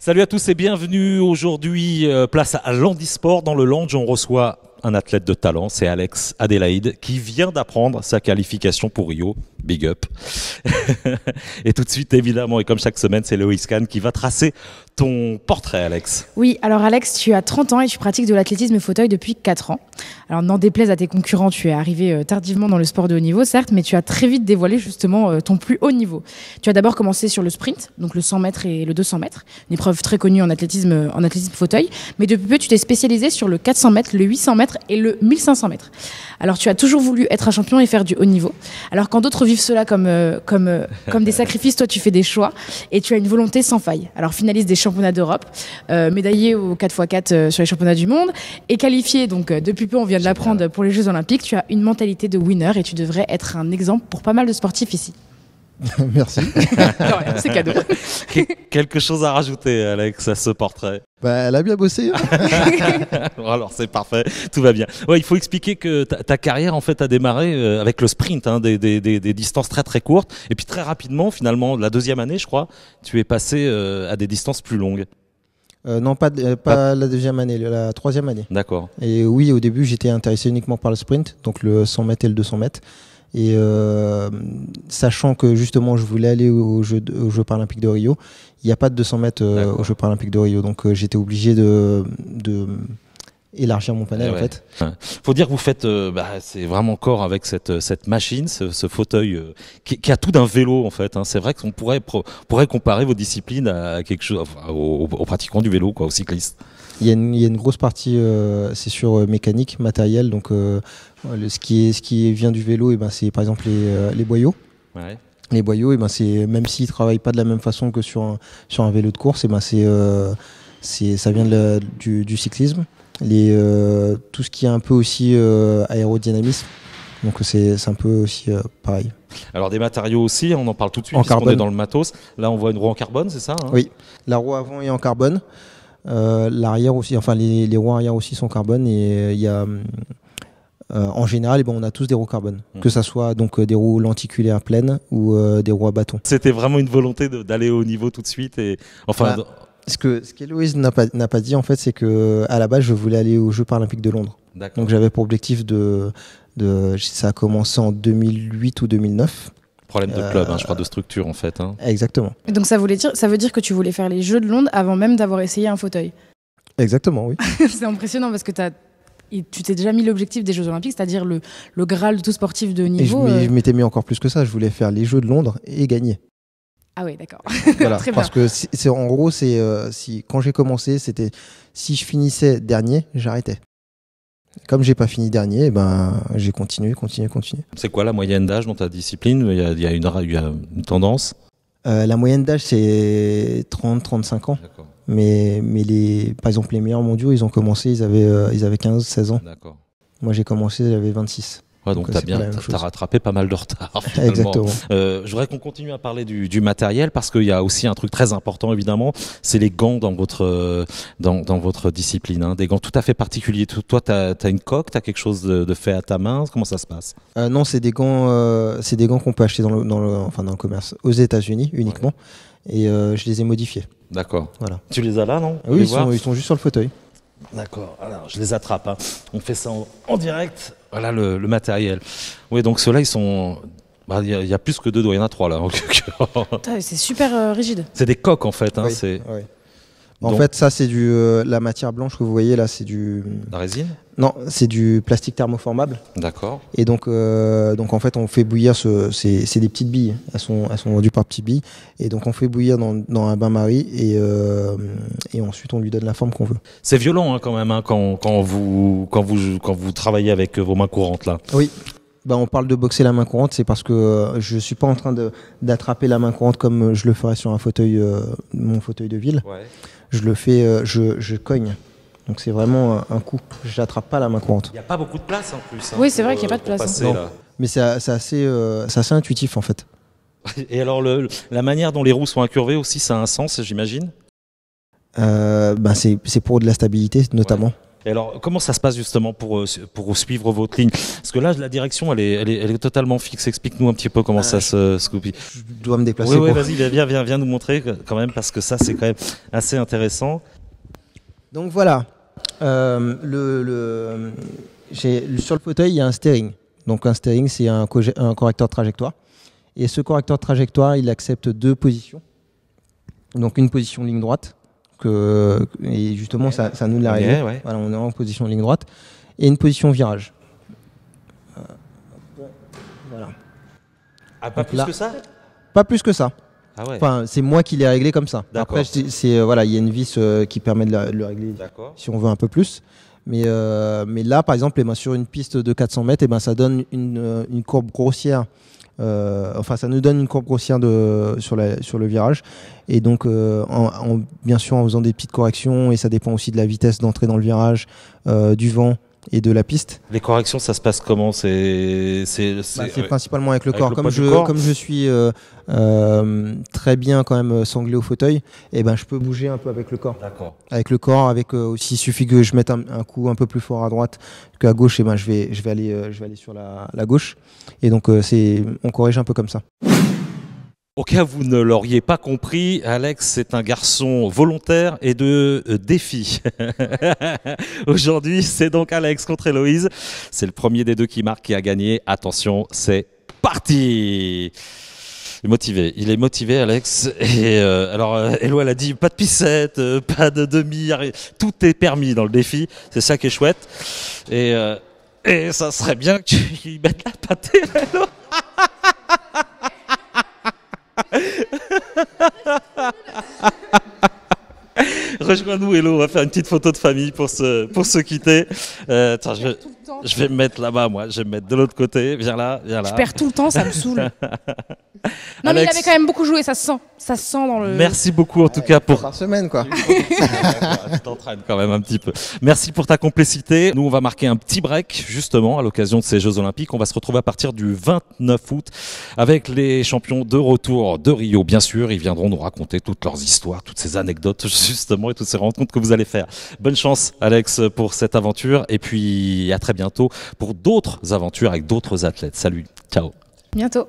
Salut à tous et bienvenue. Aujourd'hui, euh, place à l'Andisport. Dans le lounge, on reçoit un athlète de talent, c'est Alex Adelaide qui vient d'apprendre sa qualification pour Rio big up. et tout de suite, évidemment, et comme chaque semaine, c'est Loïs Kahn qui va tracer ton portrait, Alex. Oui, alors Alex, tu as 30 ans et tu pratiques de l'athlétisme fauteuil depuis 4 ans. Alors n'en déplaise à tes concurrents, tu es arrivé euh, tardivement dans le sport de haut niveau, certes, mais tu as très vite dévoilé justement euh, ton plus haut niveau. Tu as d'abord commencé sur le sprint, donc le 100 mètres et le 200 mètres, une épreuve très connue en athlétisme, euh, en athlétisme fauteuil, mais depuis peu, tu t'es spécialisé sur le 400 mètres, le 800 mètres et le 1500 mètres. Alors tu as toujours voulu être un champion et faire du haut niveau, alors quand d'autres vivre cela comme, euh, comme, euh, comme des sacrifices, toi tu fais des choix et tu as une volonté sans faille. Alors finaliste des championnats d'Europe, euh, médaillé au 4x4 sur les championnats du monde et qualifié, donc depuis peu on vient de l'apprendre pour les Jeux olympiques, tu as une mentalité de winner et tu devrais être un exemple pour pas mal de sportifs ici. Merci. c'est cadeau. quelque chose à rajouter, Alex, à ce portrait bah, elle a bien bossé. Hein. Alors c'est parfait, tout va bien. il faut expliquer que ta, carrière en fait a démarré euh, avec le sprint, hein, des, distances très très courtes, et puis très rapidement finalement, la deuxième année je crois, tu es passé euh, à des distances plus longues. Euh, non, pas, pas, la deuxième année, la troisième année. D'accord. Et oui, au début j'étais intéressé uniquement par le sprint, donc le 100 mètres et le 200 mètres. Et euh, sachant que justement, je voulais aller aux Jeux, aux Jeux paralympiques de Rio, il n'y a pas de 200 mètres euh, aux Jeux paralympiques de Rio. Donc euh, j'étais obligé de, élargir mon panel en fait. Il Faut dire que vous faites, bah, c'est vraiment corps avec cette machine, ce, fauteuil qui, a tout d'un vélo en fait. Hein. C'est vrai qu'on pourrait pourrait comparer vos disciplines à quelque chose, aux, pratiquants du vélo quoi, aux cyclistes. Il y, a une grosse partie, euh, c'est sur euh, mécanique, matériel. Donc, euh, ce, qui ce qui vient du vélo, eh ben, c'est par exemple les, boyaux. les boyaux, et eh ben c'est même s'ils travaillent pas de la même façon que sur un, sur un vélo de course, eh ben, c'est ça vient du, cyclisme, les tout ce qui est un peu aussi aérodynamisme. Donc c'est un peu aussi pareil. Alors des matériaux aussi, on en parle tout de suite. En est dans le matos. Là on voit une roue en carbone, c'est ça hein Oui, la roue avant est en carbone. Euh, l'arrière aussi, enfin les, les, roues arrière aussi sont carbone et euh, il y euh, en général, et eh ben, on a tous des roues carbone, mmh. que ça soit donc des roues lenticulaires pleines ou des roues à bâton. C'était vraiment une volonté d'aller au niveau tout de suite et enfin. Bah, ce que ce qu'Héloïse n'a pas, dit en fait, c'est que à la base, je voulais aller aux Jeux paralympiques de Londres. Donc j'avais pour objectif de, de ça a commencé en 2008 ou 2009. Problème de club, hein, je euh, parle de structure en fait. Hein. Exactement. Donc ça, voulait dire, ça veut dire que tu voulais faire les Jeux de Londres avant même d'avoir essayé un fauteuil Exactement, oui. c'est impressionnant parce que as, tu t'es déjà mis l'objectif des Jeux Olympiques, c'est-à-dire le, le, Graal tout sportif de niveau. Euh, je m'étais mis encore plus que ça, je voulais faire les Jeux de Londres et gagner. Ah oui, d'accord. parce que en gros, c'est euh, si quand j'ai commencé, c'était si je finissais dernier, j'arrêtais comme j'ai pas fini dernier, eh ben, j'ai continué, continué, continué. C'est quoi la moyenne d'âge dans ta discipline il y, a, une, tendance euh, La moyenne d'âge, c'est 30-35 ans. Mais, les, par exemple, les meilleurs mondiaux, ils ont commencé, ils avaient, euh, ils avaient 15-16 ans. Moi, j'ai commencé, j'avais 26 donc, tu as bien rattrapé pas mal de retard. Exactement. Euh, je voudrais qu'on continue à parler du, matériel parce qu'il y a aussi un truc très important évidemment, c'est les gants dans votre euh, dans, dans votre discipline, hein. des gants tout à fait particuliers. Toi, tu as, une coque, tu as quelque chose de, fait à ta main, comment ça se passe euh, Non, c'est des gants, c'est des gants qu'on peut acheter dans le, dans le enfin dans le commerce aux États-Unis uniquement, et je les ai modifiés. D'accord. Voilà. Tu les as là, non ah Oui, ils sont juste sur le fauteuil. D'accord, alors je les attrape. Hein. On fait ça en, direct. Voilà le, matériel. Oui, donc ceux-là, ils sont. Bah, il y, a plus que deux doigts, il y en a trois là. c'est super euh, rigide. C'est des coques en fait. Hein. c'est... En fait, ça, c'est du euh, la matière blanche que vous voyez là, c'est du. La résine Non, c'est du plastique thermoformable. D'accord. Et donc, euh, donc en fait, on fait bouillir ce, c'est des petites billes. Elles sont, elles sont vendues par petites billes. Et donc, on fait bouillir dans, un bain-marie et, euh, et ensuite, on lui donne la forme qu'on veut. C'est violent hein, quand même hein, quand, vous quand vous quand vous travaillez avec vos mains courantes là. Oui. Bah, on parle de boxer la main courante, c'est parce que je je suis pas en train d'attraper la main courante comme je le ferais sur un fauteuil, mon fauteuil de ville. Ouais je le fais, euh, je, cogne. Donc c'est vraiment euh, un coup. Je n'attrape pas la main courante. Il n'y a pas beaucoup de place en plus. Hein, oui, c'est vrai qu'il n'y a euh, pas de place. en hein. plus. Mais c'est assez, intuitif en fait. Et alors le, la manière dont les roues sont incurvées aussi, ça a un sens, j'imagine bah, C'est pour de la stabilité notamment. Et alors, comment ça se passe justement pour, euh, pour suivre votre ligne Parce que là, la direction, elle est, elle est, totalement fixe. Explique-nous un petit peu comment ah, ça se coupe. Je dois me déplacer. Oui, vas-y, viens, viens, viens nous montrer quand même, parce que ça, c'est quand même assez intéressant. Donc voilà, euh, le, sur le fauteuil, il y a un steering. Donc un steering, c'est un, un, correcteur de trajectoire. Et ce correcteur de trajectoire, il accepte deux positions. Donc une position ligne droite que, et justement, ça, ça nous l'a réglé. on est en position de ligne droite et une position virage. Euh, voilà. Ah, pas plus que ça Pas plus que ça. Ah enfin, c'est moi qui l'ai réglé comme ça. Après, c'est euh, voilà, il y a une vis euh, qui permet de, le régler si on veut un peu plus. Mais mais là, par exemple, et eh ben, sur une piste de 400 mètres, et eh ben ça donne une, une courbe grossière euh, enfin, ça nous donne une courbe grossière de, sur, sur le virage. Et donc, euh, en, bien sûr, en faisant des petites corrections, et ça dépend aussi de la vitesse d'entrée dans le virage, euh, du vent, et de la piste. Les corrections, ça se passe comment C'est bah, principalement avec le corps. comme, je, comme je suis euh, euh, très bien quand même euh, sanglé au fauteuil, et eh ben je peux bouger un peu avec le corps. Avec le corps, avec aussi suffit que je mette un, coup un peu plus fort à droite qu'à gauche, et eh ben je vais je vais aller je vais aller sur la, la gauche. Et donc c'est on corrige un peu comme ça. Au cas où vous ne l'auriez pas compris, Alex est un garçon volontaire et de euh, défi. Aujourd'hui, c'est donc Alex contre Héloïse. C'est le premier des deux qui marque et a gagné. Attention, c'est parti motivé. Il est motivé, Alex. Et euh, alors, Eloi euh, elle a dit pas de pissette, pas de demi, tout est permis dans le défi. C'est ça qui est chouette. Et, et ça serait bien que tu mettes la pâtée, Hello. rejoins-nous, Hello. On va faire une petite photo de famille pour se, pour se quitter. Euh, je, je, vais me mettre là-bas, moi. Je vais me mettre de l'autre côté. Viens là, viens là. Je perds tout le temps, ça me saoule. Non, mais il avait quand même beaucoup joué, ça se sent. Ça se sent dans le. Merci beaucoup en tout cas pour. Par semaine quoi. tu t'entraînes quand même un petit peu. Merci pour ta complicité. Nous, on va marquer un petit break justement à l'occasion de ces Jeux Olympiques. On va se retrouver à partir du 29 août avec les champions de retour de Rio. Bien sûr, ils viendront nous raconter toutes leurs histoires, toutes ces anecdotes justement et toutes ces rencontres que vous allez faire. Bonne chance, Alex, pour cette aventure et puis à très bientôt pour d'autres aventures avec d'autres athlètes. Salut, ciao. Bientôt.